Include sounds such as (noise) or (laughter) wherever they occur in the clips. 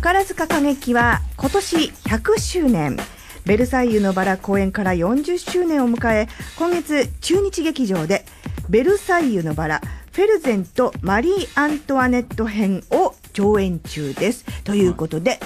宝塚歌劇は今年100周年ベルサイユのバラ公演から40周年を迎え今月中日劇場で「ベルサイユのバラフェルゼンとマリー・アントワネット編」を上演中です。ということで、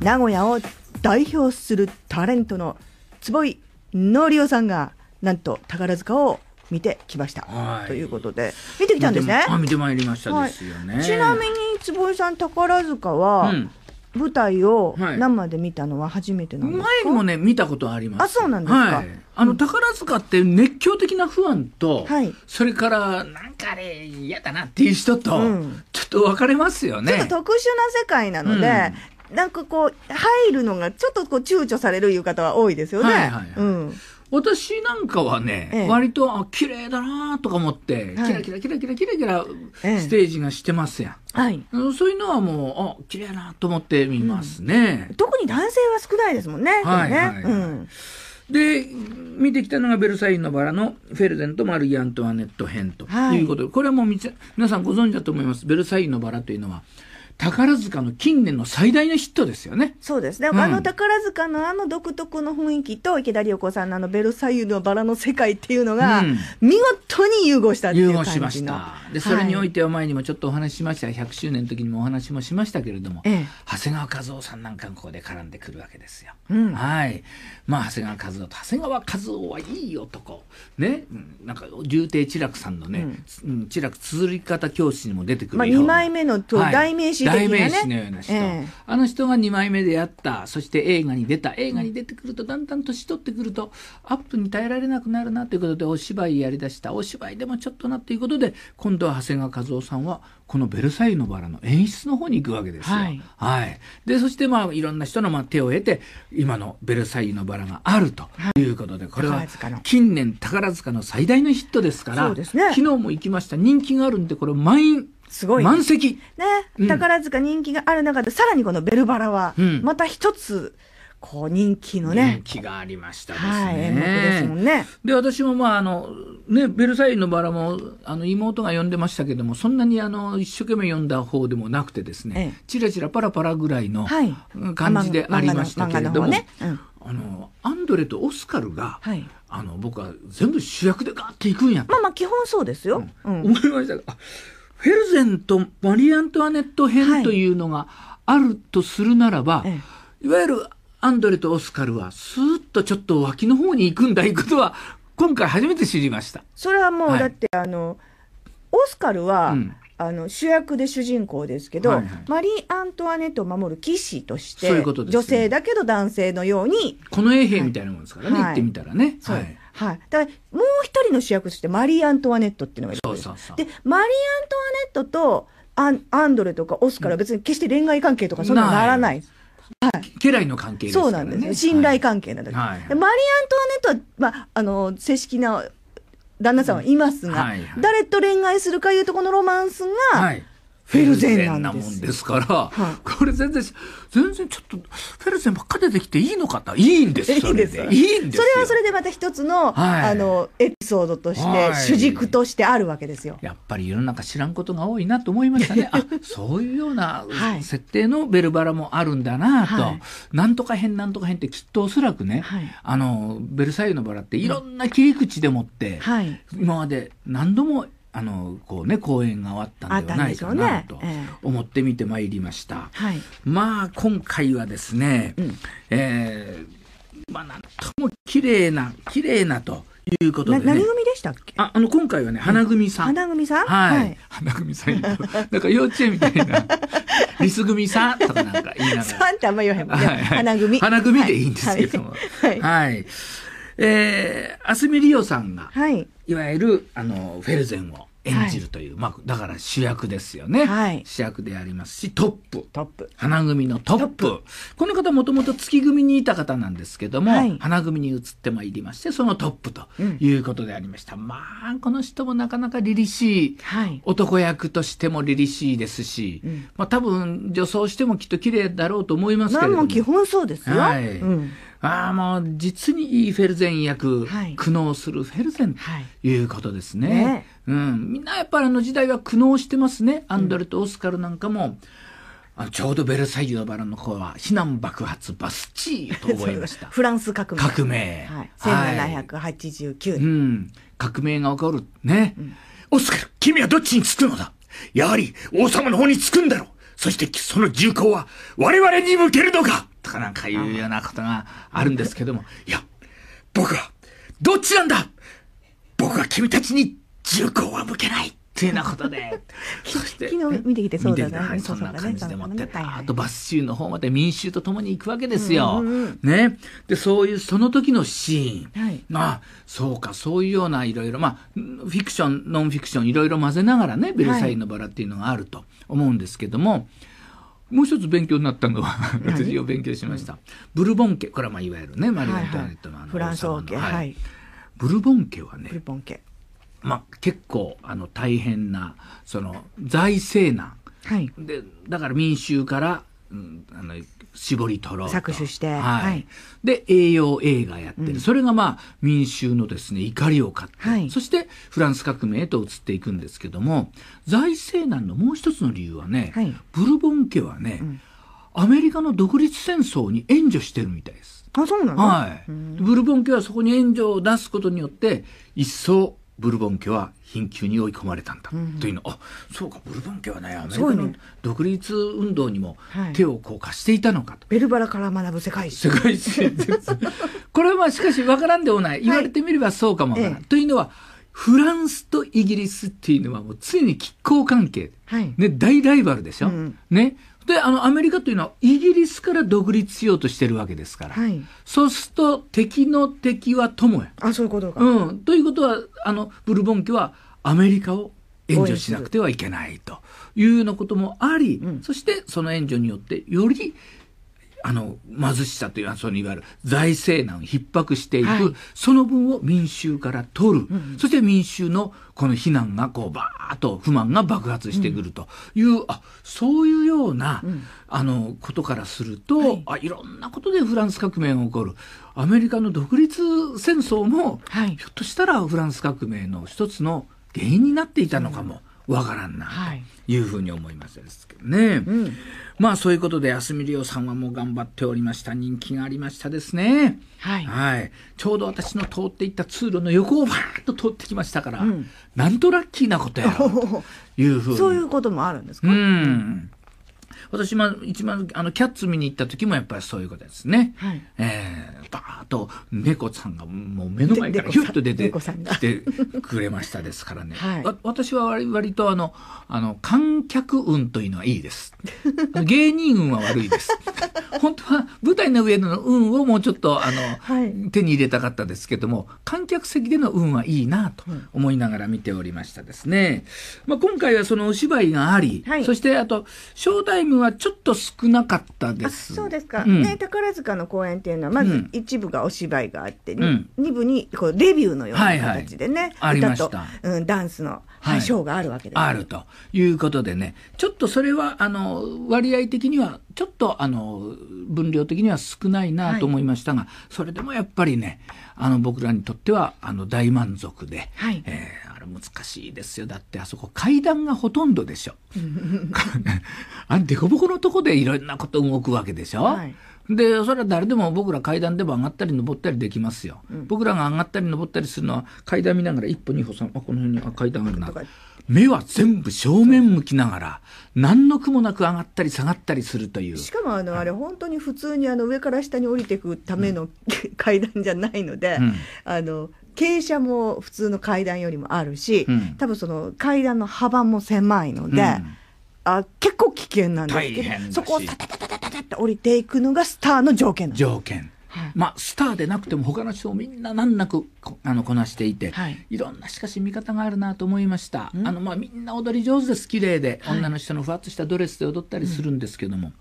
うん、名古屋を代表するタレントの坪井り夫さんがなんと宝塚を見てきました、はい、ということで見てきたんですね。見てまいりました、ねはい、ちなみに坪井さん宝塚は、うん舞台を生で見たのは初めてなんですか、はい、前もね見たことありますあそうなんですか、はい、あの宝塚って熱狂的なファンと、はい、それからなんかあれ嫌だなっていう人と、うん、ちょっと分かれますよねちょっと特殊な世界なので、うん、なんかこう入るのがちょっとこう躊躇されるいう方は多いですよね、はいはいはい、うん私なんかはね、ええ、割と、あ、綺麗だなとか思って、はい、キラキラキラキラキラキラ、ステージがしてますやん。はい。そういうのはもう、あ、綺麗なと思って見ますね、うん、特に男性は少ないですもんね。はい、で、見てきたのがベルサイユのバラのフェルデンとマルギ・アントワネット編ということで、はい、これはもう皆さんご存知だと思います。ベルサイユのバラというのは、宝塚の近年の最大のヒットですよね。そうですね。うん、あの宝塚のあの独特の雰囲気と、池田理代子さんのあのベルサイユのバラの世界っていうのが、見事に融合したっていう感じの、融合しました。で、それにおいては前にもちょっとお話ししました、100周年の時にもお話もしましたけれども、ええ、長谷川和夫さんなんかここで絡んでくるわけですよ。うん、はい。まあ、長谷川和夫と、長谷川和夫はいい男。ね。なんか、竜亭千楽さんのね、うん、つ楽綴り方教室にも出てくるよまあ、2枚目の、はい、代名詞的な、ね、代名詞のような人、えー、あの人が2枚目でやったそして映画に出た映画に出てくるとだんだん年取ってくるとアップに耐えられなくなるなということでお芝居やりだしたお芝居でもちょっとなっていうことで今度は長谷川和夫さんはこの「ベルサイユのバラ」の演出の方に行くわけですよ。はい、はい、でそしてまあいろんな人のまあ手を得て今の「ベルサイユのバラ」があるということで、はい、これは近年宝塚の最大のヒットですから、ね、昨日も行きました人気があるんでこれ満員。すごい、ね、満席。ね、宝塚人気がある中で、さらにこのベルバラは、また一つ、こう人気のね。人気がありましたですね。はい、ですもんね。で、私もまあ、あの、ね、ベルサイユのバラも、あの、妹が読んでましたけども、そんなにあの、一生懸命読んだ方でもなくてですね、ええ、チラチラパラパラぐらいの感じでありましたけれども、ねうん、あの、アンドレとオスカルが、はい、あの、僕は全部主役でガーっていくんやまあまあ、基本そうですよ。うん、思いましたが、フェルゼンとマリー・アントワネット編というのがあるとするならば、はい、いわゆるアンドレとオスカルはスーッとちょっと脇の方に行くんだいうことは今回初めて知りましたそれはもう、だってあのオスカルは、うん、あの主役で主人公ですけど、はいはい、マリー・アントワネットを守る騎士として、ね、女性だけど男性のようにの衛兵みたいなもんですからね、はい、ってみたらね。はいはい、だからもう一人の主役としてマリー・アントワネットっていうのがいるんですそうそうそうでマリー・アントワネットとアアンドレとかオスから別に決して恋愛関係とかそんなならない。はい、家来の関係、ね、そうなんですね、信頼関係なんだけど、はい、マリー・アントワネットは、まあ、あの正式な旦那さんはいますが、うんはいはい、誰と恋愛するかいうとこのロマンスが、はいフェルゼンなもんですから、はい、これ全然、全然ちょっと、フェルゼンばっか出てきていいのかないいんですそれで。いいんですそれはそれでまた一つの、はい、あの、エピソードとして、主軸としてあるわけですよ。やっぱり世の中知らんことが多いなと思いましたね。(laughs) あ、そういうような設定のベルバラもあるんだなと。なんとか編なんとか編ってきっとおそらくね、あの、ベルサイユのバラっていろんな切り口でもって、今まで何度もあのこうね公演が終わったんではないかなと思って見てまいりました。ねえー、まあ今回はですね、うん、えー、まあなんとも綺麗な綺麗なと。いうことで、ね、何組でしたっけああの今回はね花組さん、うん、花組さんはい、はい、花組さんなんか幼稚園みたいな (laughs) リス組さんとかなんか言いながらさんってあんま言わへんもんね、はいはい、花組花組でいいんですけどもはい、はい、えー、あすリオさんが、はい、いわゆるあのフェルゼンを演じるという、はい、まあ、だから主役ですよね、はい、主役でありますし、トップ。トップ。花組のトップ。この方もともと月組にいた方なんですけども、はい、花組に移ってまいりまして、そのトップということでありました。うん、まあ、この人もなかなか凛々しい。男役としても凛々しいですし、うん、まあ多分女装してもきっと綺麗だろうと思いますけれども。も基本そうですよ。はい。うんああ、もう実にいいフェルゼン役、はい、苦悩するフェルゼンということですね。はいねうん、みんなやっぱりあの時代は苦悩してますね。アンドレとオスカルなんかも。うんあのちょうどベルサイユのバラの方は、避難爆発バスチーと覚えました。(laughs) フランス革命。革命。はい。1789年、うん。革命が起こる。ね。うん、オスカル、君はどっちにつくのだやはり王様の方につくんだろう。そしてその銃口は我々に向けるのかとかなんかいうようなことがあるんですけども、いや、僕は、どっちなんだ僕は君たちに銃口は向けないっていうようなことで、そして昨日見てきてそうだね。はい、そんな感じで持ってた、あとバス州の方まで民衆と共に行くわけですよ。ね。で、そういうその時のシーン。まあ、そうか、そういうようないろいろ、まあ、フィクション、ノンフィクション、いろいろ混ぜながらね、ベルサイユのバラっていうのがあると思うんですけども、はいもう一つ勉強になったのは、私を勉強しました。ブルボン家、これはまあいわゆるね、マリオンターネットのあの、フランス王家、はい。ブルボン家はね、ブルボン家まあ、結構あの大変なその財政難、はい、でだから民衆からうん、あの絞り取ろう搾取して、はい、で栄養映画やってる、うん、それがまあ民衆のですね怒りを買って、はい、そしてフランス革命へと移っていくんですけども財政難のもう一つの理由はね、はい、ブルボン家はね、うん、アメリカの独立戦争に援助してるみたいです。あそうなんね、はい、ブルボン家はそこに援助を出すことによって一層ブルボン家は貧窮に追い込まれたんだ、というのあそうかブルボン家はねアメリカの独立運動にも手をこう貸していたのかと、はい、ベルバラから学ぶ世界史世界史 (laughs) これはまあしかし分からんでもない言われてみればそうかもからん、はい、というのはフランスとイギリスっていうのはもう常に拮抗関係、はい、ね、大ライバルでしょ、うん、ね、であのアメリカというのはイギリスから独立しようとしてるわけですから、はい、そうすると敵の敵は友や。あそういうことか、うん、ということはあのブルボン家はアメリカを援助しなくてはいけないというようなこともあり、うん、そしてその援助によってよりあの、貧しさというのは、そのいわゆる財政難、逼迫していく、はい、その分を民衆から取る、うん、そして民衆のこの非難が、こう、ばーっと不満が爆発してくるという、うん、あ、そういうような、うん、あの、ことからすると、はい、あ、いろんなことでフランス革命が起こる。アメリカの独立戦争も、はい、ひょっとしたらフランス革命の一つの原因になっていたのかも。うんわからんなというふうに思いますですけどね、まあそういうことで安住亮さんはもう頑張っておりました人気がありましたですね、はい、はい、ちょうど私の通っていった通路の横をバーッと通ってきましたから、うん、なんとラッキーなことやろというふうにそういうこともあるんですか、うん私も一番、あの、キャッツ見に行った時もやっぱりそういうことですね。はい、えー、バーッと、猫さんがもう目の前からヒゅっと出てきてくれましたですからね。(laughs) はい、私は割とあの、あの、観客運というのはいいです。(laughs) 芸人運は悪いです。(laughs) 本当は舞台の上の運をもうちょっと、あの、はい、手に入れたかったですけども、観客席での運はいいなと思いながら見ておりましたですね。まあ、今回はそのお芝居があり、はい、そしてあと、ショータイムはちょっと少なかったです。そうですか、うん、ね、宝塚の公演っていうのは、まず一部がお芝居があって、うん、二部にこうレビューのような形でね、はいはい、歌と、うん、ダンスの。はい、ショーがあるわけです、ね、あるということでね、ちょっとそれは、あの、割合的には、ちょっと、あの、分量的には少ないなと思いましたが、はい、それでもやっぱりね、あの、僕らにとっては、あの、大満足で、はい、え難しいですよだってあそこ階段がほとんどでしょ (laughs) あこ凸凹のとこでいろんなこと動くわけでしょ、はい、でそれは誰でも僕ら階段でも上がったり登ったりできますよ、うん、僕らが上がったり登ったりするのは階段見ながら一歩二歩三歩この辺に階段あるな目は全部正面向きながら何の苦もなく上がったり下がったりするというしかもあの、あれ本当に普通にあの上から下に降りていくための、うん、(laughs) 階段じゃないので、うん、あの傾斜も普通の階段よりもあるし、うん、多分その階段の幅も狭いので、うん、あ結構危険なんですけどそこをタタタタタタって降りていくのがスターの条件なんです条件はい、まあ、スターでなくても他の人をみんな難なくこあのこなしていて、はい、いろんなしかし見方があるなと思いました、うん、あのまあ、みんな踊り上手です綺麗で、はい、女の人のふわっとしたドレスで踊ったりするんですけども、うん、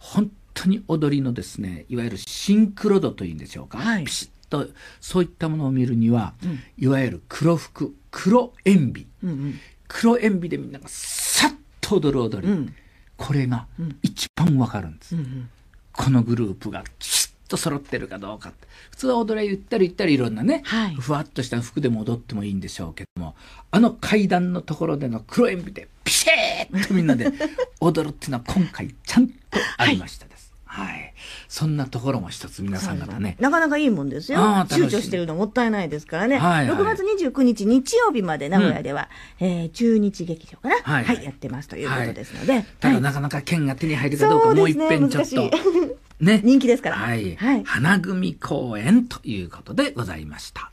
本当に踊りのですねいわゆるシンクロ度というんでしょうか、はい、ピシッとそういったものを見るには、うん、いわゆる黒服黒塩ビ、うんうん、黒塩ビでみんながさっと踊る踊り、うん、これが一番わかるんです、うんうん、このグループがきちっと揃ってるかどうか普通は踊りゆったりゆったりいろんなね、はい、ふわっとした服でも踊ってもいいんでしょうけどもあの階段のところでの黒塩ビでピシッとみんなで踊るっていうのは今回ちゃんとありました、はいはい。そんなところも一つ皆さん方ね。なかなかいいもんですよ。躊躇してるのもったいないですからね。はい、はい、6月29日日曜日まで名古屋では、うえ中日劇場かな、はいやってますということですので。ただなかなか券が手に入るかどうかもう一遍ちょっと。ね。(laughs) 人気ですから。はい。はい、花組公演ということでございました。